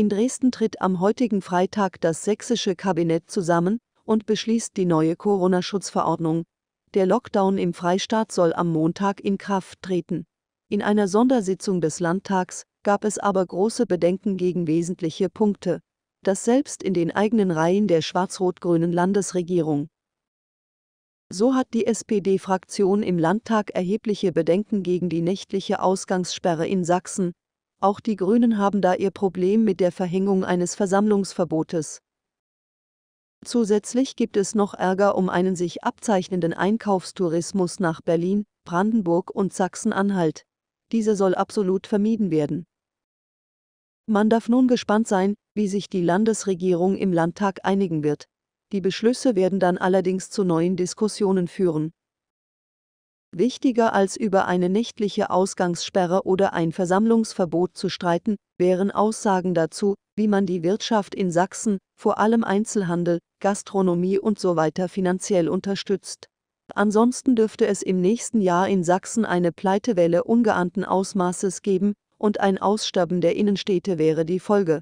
In Dresden tritt am heutigen Freitag das sächsische Kabinett zusammen und beschließt die neue Corona-Schutzverordnung. Der Lockdown im Freistaat soll am Montag in Kraft treten. In einer Sondersitzung des Landtags gab es aber große Bedenken gegen wesentliche Punkte. Das selbst in den eigenen Reihen der schwarz-rot-grünen Landesregierung. So hat die SPD-Fraktion im Landtag erhebliche Bedenken gegen die nächtliche Ausgangssperre in Sachsen, auch die Grünen haben da ihr Problem mit der Verhängung eines Versammlungsverbotes. Zusätzlich gibt es noch Ärger um einen sich abzeichnenden Einkaufstourismus nach Berlin, Brandenburg und Sachsen-Anhalt. Dieser soll absolut vermieden werden. Man darf nun gespannt sein, wie sich die Landesregierung im Landtag einigen wird. Die Beschlüsse werden dann allerdings zu neuen Diskussionen führen. Wichtiger als über eine nächtliche Ausgangssperre oder ein Versammlungsverbot zu streiten, wären Aussagen dazu, wie man die Wirtschaft in Sachsen, vor allem Einzelhandel, Gastronomie und So weiter finanziell unterstützt. Ansonsten dürfte es im nächsten Jahr in Sachsen eine Pleitewelle ungeahnten Ausmaßes geben, und ein Aussterben der Innenstädte wäre die Folge.